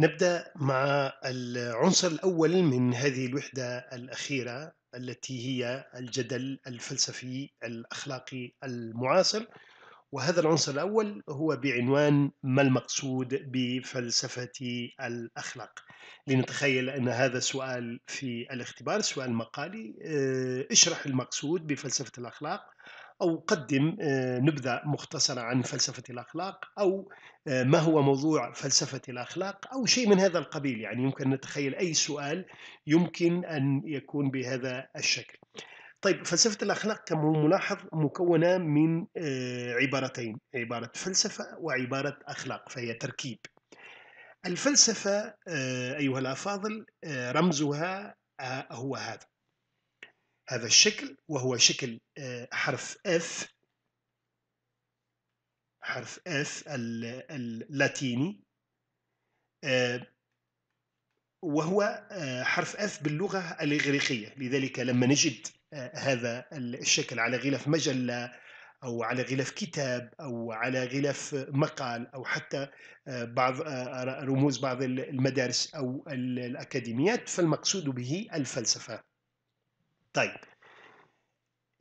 نبدأ مع العنصر الأول من هذه الوحدة الأخيرة التي هي الجدل الفلسفي الأخلاقي المعاصر وهذا العنصر الأول هو بعنوان ما المقصود بفلسفة الأخلاق لنتخيل أن هذا سؤال في الاختبار سؤال مقالي آه، اشرح المقصود بفلسفة الأخلاق أو قدم آه، نبذة مختصرة عن فلسفة الأخلاق أو آه، ما هو موضوع فلسفة الأخلاق أو شيء من هذا القبيل يعني يمكن نتخيل أي سؤال يمكن أن يكون بهذا الشكل طيب فلسفة الأخلاق كما ملاحظ مكونة من آه، عبارتين عبارة فلسفة وعبارة أخلاق فهي تركيب الفلسفة أيها الأفاضل رمزها هو هذا هذا الشكل وهو شكل آه، حرف F حرف F اللاتيني آه، وهو آه، حرف F باللغة الإغريقية لذلك لما نجد هذا الشكل على غلاف مجلة أو على غلاف كتاب أو على غلاف مقال أو حتى بعض رموز بعض المدارس أو الأكاديميات فالمقصود به الفلسفة طيب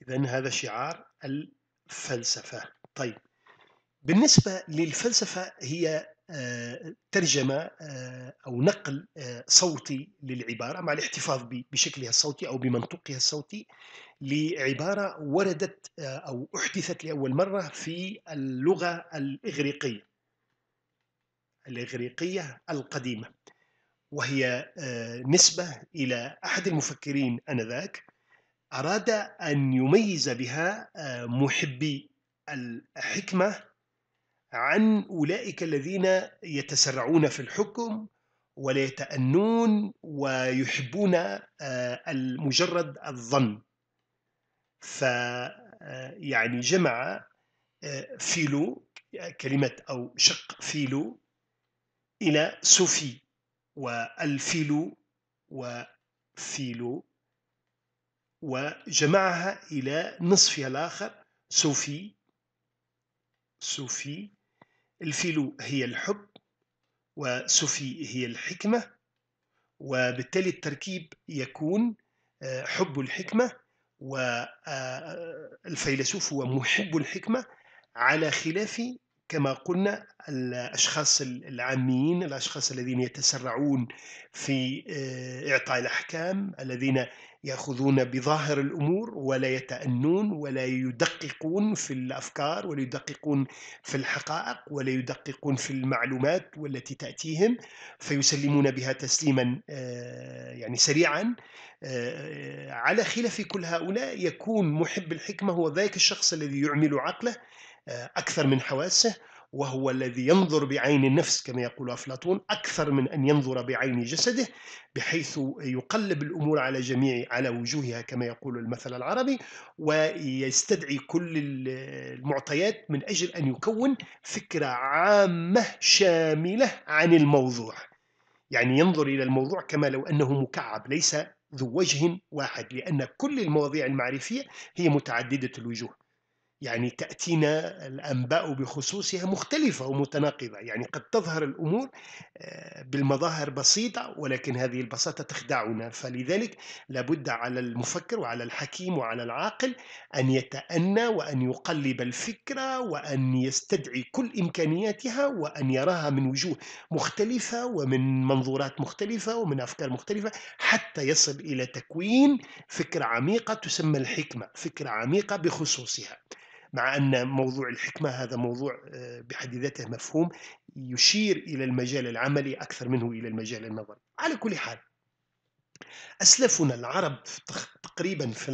إذا هذا شعار الفلسفة طيب بالنسبة للفلسفة هي آه، ترجمة آه، أو نقل آه، صوتي للعبارة مع الاحتفاظ بشكلها الصوتي أو بمنطوقها الصوتي لعبارة وردت أو أحدثت لأول مرة في اللغة الإغريقية الإغريقية القديمة وهي نسبة إلى أحد المفكرين آنذاك أراد أن يميز بها آه، محبي الحكمة عن أولئك الذين يتسرعون في الحكم ولا يتأنون ويحبون آه، مجرد الظن فيعني آه، جمع فيلو كلمة أو شق فيلو إلى صوفي والفيلو وفيلو وجمعها إلى نصفها الآخر صوفي صوفي الفيلو هي الحب وصوفي هي الحكمة وبالتالي التركيب يكون آه، حب الحكمة والفيلسوف آه، هو محب الحكمة على خلاف كما قلنا الأشخاص العاميين الأشخاص الذين يتسرعون في آه، إعطاء الأحكام الذين ياخذون بظاهر الامور ولا يتأنون ولا يدققون في الافكار ولا يدققون في الحقائق ولا يدققون في المعلومات والتي تاتيهم فيسلمون بها تسليما آه، يعني سريعا آه، على خلاف كل هؤلاء يكون محب الحكمه هو ذلك الشخص الذي يعمل عقله آه، اكثر من حواسه وهو الذي ينظر بعين النفس كما يقول أفلاطون أكثر من أن ينظر بعين جسده بحيث يقلب الأمور على جميع على وجوهها كما يقول المثل العربي ويستدعي كل المعطيات من أجل أن يكون فكرة عامة شاملة عن الموضوع يعني ينظر إلى الموضوع كما لو أنه مكعب ليس ذو وجه واحد لأن كل المواضيع المعرفية هي متعددة الوجوه يعني تأتينا الأنباء بخصوصها مختلفة ومتناقضة يعني قد تظهر الأمور آه، بالمظاهر بسيطة ولكن هذه البساطة تخدعنا فلذلك لابد على المفكر وعلى الحكيم وعلى العاقل أن يتأنى وأن يقلب الفكرة وأن يستدعي كل إمكانياتها وأن يراها من وجوه مختلفة ومن منظورات مختلفة ومن أفكار مختلفة حتى يصل إلى تكوين فكرة عميقة تسمى الحكمة فكرة عميقة بخصوصها مع أن موضوع الحكمة هذا موضوع آه، بحد ذاته مفهوم يشير إلى المجال العملي أكثر منه إلى المجال النظري على كل حال أسلفنا العرب تقريبا في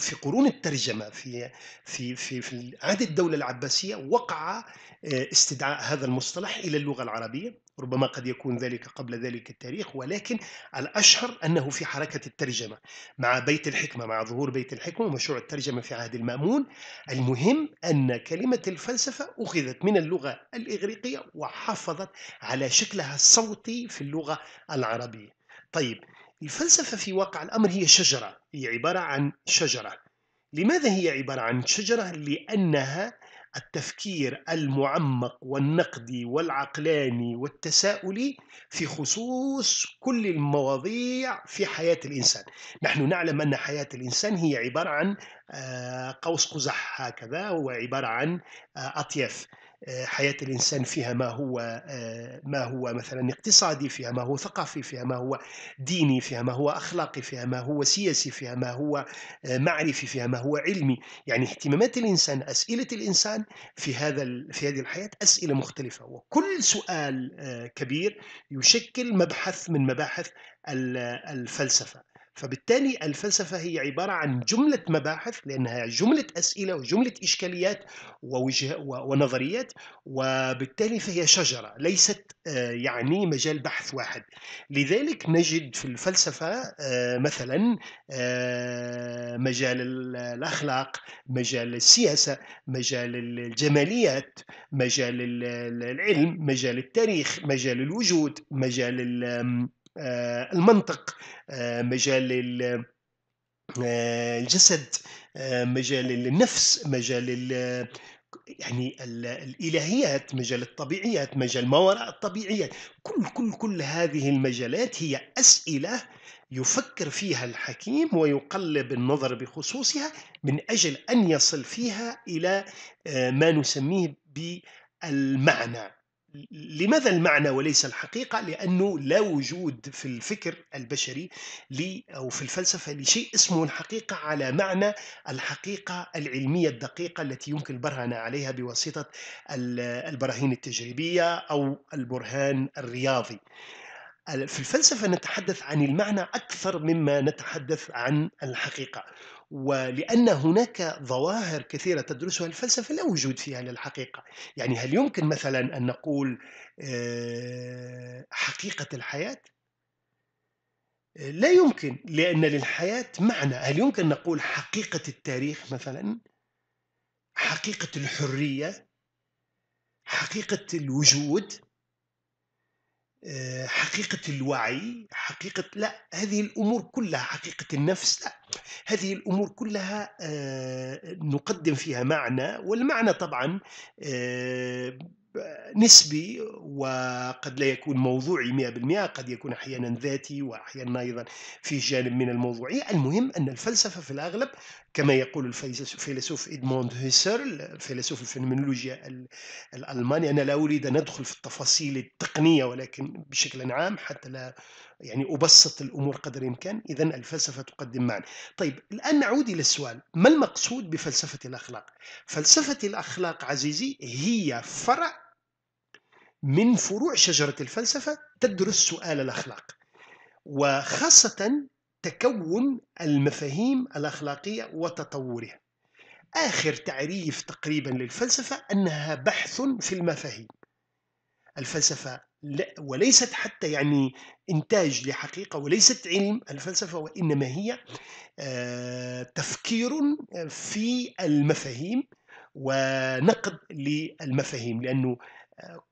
في قرون الترجمة في في في في عهد الدولة العباسية وقع آه، استدعاء هذا المصطلح إلى اللغة العربية ربما قد يكون ذلك قبل ذلك التاريخ ولكن الأشهر أنه في حركة الترجمة مع بيت الحكمة مع ظهور بيت الحكمة ومشروع الترجمة في عهد المأمون المهم أن كلمة الفلسفة أخذت من اللغة الإغريقية وحفظت على شكلها الصوتي في اللغة العربية طيب الفلسفة في واقع الأمر هي شجرة هي عبارة عن شجرة لماذا هي عبارة عن شجرة؟ لأنها التفكير المعمق والنقدي والعقلاني والتساؤلي في خصوص كل المواضيع في حياة الإنسان نحن نعلم أن حياة الإنسان هي عبارة عن آه، قوس قزح هكذا وعبارة عن آه، أطياف آه، حياة الإنسان فيها ما هو آه، ما هو مثلا اقتصادي فيها ما هو ثقافي فيها ما هو ديني فيها ما هو أخلاقي فيها ما هو سياسي فيها ما هو آه، معرفي فيها ما هو علمي يعني اهتمامات الإنسان أسئلة الإنسان في هذا في هذه الحياة أسئلة مختلفة وكل سؤال كبير يشكل مبحث من مباحث الفلسفة فبالتالي الفلسفة هي عبارة عن جملة مباحث لأنها جملة أسئلة وجملة إشكاليات ووجه ونظريات وبالتالي فهي شجرة ليست آه، يعني مجال بحث واحد لذلك نجد في الفلسفة آه، مثلا آه، مجال الأخلاق مجال السياسة مجال الجماليات مجال العلم مجال التاريخ مجال الوجود مجال آه، المنطق آه، مجال آه، الجسد مجال النفس مجال يعني الالهيات مجال الطبيعيات مجال ما وراء الطبيعيات كل كل كل هذه المجالات هي اسئله يفكر فيها الحكيم ويقلب النظر بخصوصها من اجل ان يصل فيها الى ما نسميه بالمعنى لماذا المعنى وليس الحقيقة؟ لأنه لا وجود في الفكر البشري أو في الفلسفة لشيء اسمه الحقيقة على معنى الحقيقة العلمية الدقيقة التي يمكن البرهنة عليها بواسطة البراهين التجريبية أو البرهان الرياضي. في الفلسفة نتحدث عن المعنى أكثر مما نتحدث عن الحقيقة ولأن هناك ظواهر كثيرة تدرسها الفلسفة لا وجود فيها للحقيقة يعني هل يمكن مثلا أن نقول آه، حقيقة الحياة؟ لا يمكن لأن للحياة معنى هل يمكن نقول حقيقة التاريخ مثلا؟ حقيقة الحرية؟ حقيقة الوجود؟ آه، حقيقة الوعي حقيقة لا هذه الأمور كلها حقيقة النفس لا هذه الأمور كلها آه، نقدم فيها معنى والمعنى طبعا آه، نسبي وقد لا يكون موضوعي 100% قد يكون أحيانا ذاتي وأحيانا أيضا في جانب من الموضوعية المهم أن الفلسفة في الأغلب كما يقول الفيلسوف إدموند هيسرل الفيلسوف الفينومينولوجيا الألماني أنا لا أريد أن أدخل في التفاصيل التقنية ولكن بشكل عام حتى لا يعني أبسط الأمور قدر الإمكان إذا الفلسفة تقدم معنى طيب الآن نعود إلى السؤال ما المقصود بفلسفة الأخلاق فلسفة الأخلاق عزيزي هي فرع من فروع شجرة الفلسفة تدرس سؤال الأخلاق وخاصة تكون المفاهيم الأخلاقية وتطورها آخر تعريف تقريبا للفلسفة أنها بحث في المفاهيم الفلسفة لا وليست حتى يعني إنتاج لحقيقة وليست علم الفلسفة وإنما هي آه، تفكير آه، في المفاهيم ونقد للمفاهيم لأنه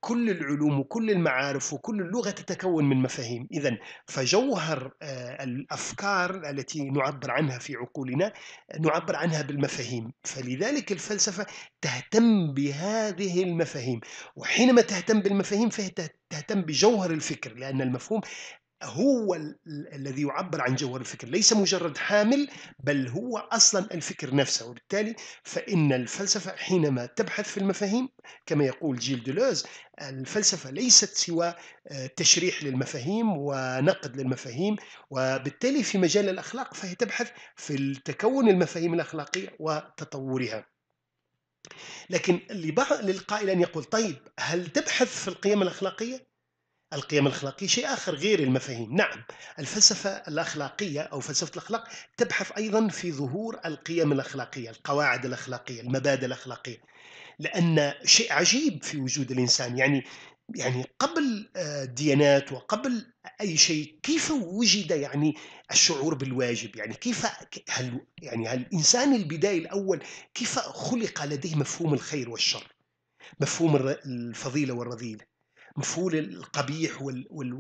كل العلوم وكل المعارف وكل اللغة تتكون من مفاهيم إذا فجوهر آه، الأفكار التي نعبر عنها في عقولنا نعبر عنها بالمفاهيم فلذلك الفلسفة تهتم بهذه المفاهيم وحينما تهتم بالمفاهيم فهي تهتم بجوهر الفكر لأن المفهوم هو الذي يعبر عن جوهر الفكر ليس مجرد حامل بل هو أصلا الفكر نفسه وبالتالي فإن الفلسفة حينما تبحث في المفاهيم كما يقول جيل دولوز الفلسفة ليست سوى آه، تشريح للمفاهيم ونقد للمفاهيم وبالتالي في مجال الأخلاق فهي تبحث في تكون المفاهيم الأخلاقية وتطورها لكن للقائل أن يقول طيب هل تبحث في القيم الأخلاقية؟ القيم الأخلاقية شيء آخر غير المفاهيم نعم الفلسفة الأخلاقية أو فلسفة الأخلاق تبحث أيضا في ظهور القيم الأخلاقية القواعد الأخلاقية المبادئ الأخلاقية لأن شيء عجيب في وجود الإنسان يعني يعني قبل الديانات آه، وقبل اي شيء كيف وجد يعني الشعور بالواجب يعني كيف هل يعني هل الانسان البدائي الاول كيف خلق لديه مفهوم الخير والشر مفهوم الفضيله والرذيله مفهوم القبيح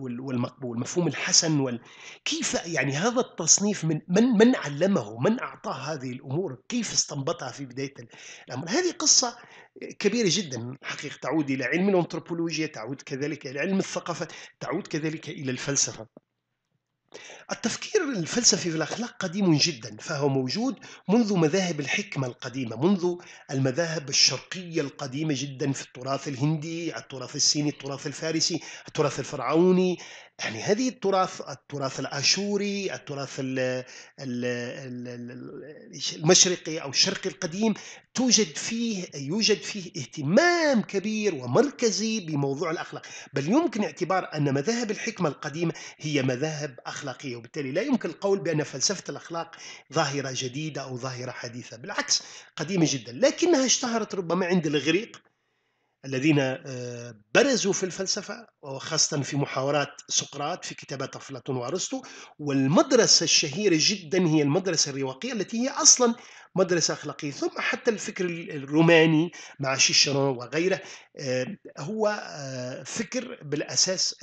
والمقبول مفهوم الحسن وال... كيف يعني هذا التصنيف من من من علمه من اعطاه هذه الامور كيف استنبطها في بدايه الامر هذه قصه كبيره جدا حقيقه تعود الى علم الانثروبولوجيا تعود كذلك الى علم الثقافه تعود كذلك الى الفلسفه التفكير الفلسفي في الأخلاق قديم جدا فهو موجود منذ مذاهب الحكمة القديمة منذ المذاهب الشرقية القديمة جدا في التراث الهندي التراث الصيني التراث الفارسي التراث الفرعوني يعني هذه التراث التراث الآشوري التراث المشرقي أو الشرقي القديم توجد فيه يوجد فيه اهتمام كبير ومركزي بموضوع الأخلاق بل يمكن اعتبار أن مذاهب الحكمة القديمة هي مذاهب أخلاق الأخلاقية وبالتالي لا يمكن القول بأن فلسفة الأخلاق ظاهرة جديدة أو ظاهرة حديثة بالعكس قديمة جدا لكنها اشتهرت ربما عند الإغريق الذين آه، برزوا في الفلسفة وخاصة في محاورات سقراط في كتابات أفلاطون وأرسطو والمدرسة الشهيرة جدا هي المدرسة الرواقية التي هي أصلا مدرسة أخلاقية ثم حتى الفكر الروماني مع شيشرون وغيره آه، هو آه، فكر بالأساس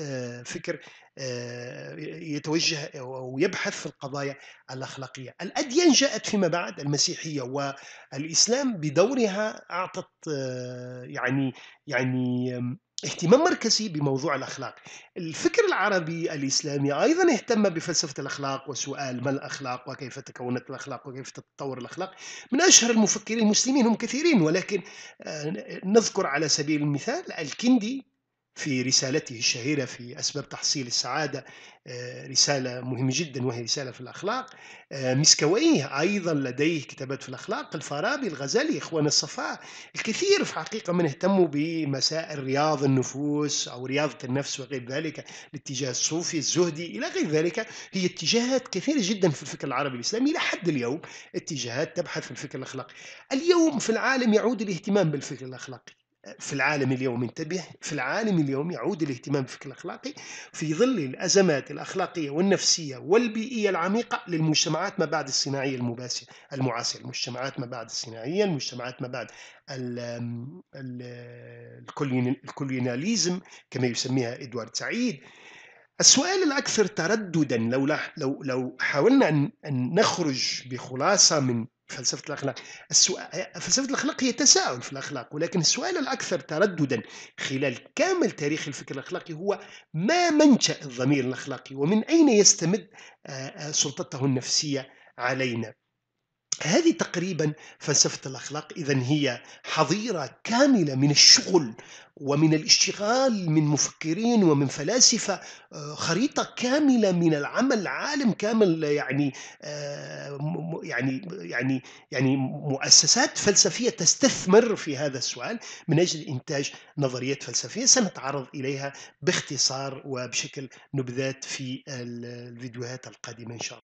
فكر آه، يتوجه أو يبحث في القضايا الأخلاقية الأديان جاءت فيما بعد المسيحية والإسلام بدورها أعطت آه، يعني يعني اهتمام مركزي بموضوع الأخلاق الفكر العربي الإسلامي أيضا اهتم بفلسفة الأخلاق وسؤال ما الأخلاق وكيف تكونت الأخلاق وكيف تتطور الأخلاق من أشهر المفكرين المسلمين هم كثيرين ولكن آه، نذكر على سبيل المثال الكندي في رسالته الشهيرة في أسباب تحصيل السعادة آه، رسالة مهمة جدا وهي رسالة في الأخلاق آه، مسكويه أيضا لديه كتابات في الأخلاق الفارابي الغزالي إخوان الصفاء الكثير في حقيقة من اهتموا بمسائل رياض النفوس أو رياضة النفس وغير ذلك الاتجاه الصوفي الزهدي إلى غير ذلك هي اتجاهات كثيرة جدا في الفكر العربي الإسلامي إلى حد اليوم اتجاهات تبحث في الفكر الأخلاقي اليوم في العالم يعود الاهتمام بالفكر الأخلاقي في العالم اليوم انتبه في العالم اليوم يعود الاهتمام بالفكر الأخلاقي في ظل الأزمات الأخلاقية والنفسية والبيئية العميقة للمجتمعات ما بعد الصناعية المباشره المعاصرة المجتمعات ما بعد الصناعية المجتمعات ما بعد الكولوناليزم كما يسميها إدوارد سعيد السؤال الأكثر ترددا لو, لو, لو حاولنا أن نخرج بخلاصة من فلسفه الاخلاق السؤال فلسفه الاخلاق هي تساؤل في الاخلاق ولكن السؤال الاكثر ترددا خلال كامل تاريخ الفكر الاخلاقي هو ما منشا الضمير الاخلاقي ومن اين يستمد سلطته النفسيه علينا هذه تقريبا فلسفة الأخلاق إذا هي حظيرة كاملة من الشغل ومن الاشتغال من مفكرين ومن فلاسفة آه، خريطة كاملة من العمل عالم كامل يعني آه، يعني يعني يعني مؤسسات فلسفية تستثمر في هذا السؤال من أجل إنتاج نظريات فلسفية سنتعرض إليها باختصار وبشكل نبذات في الفيديوهات القادمة إن شاء الله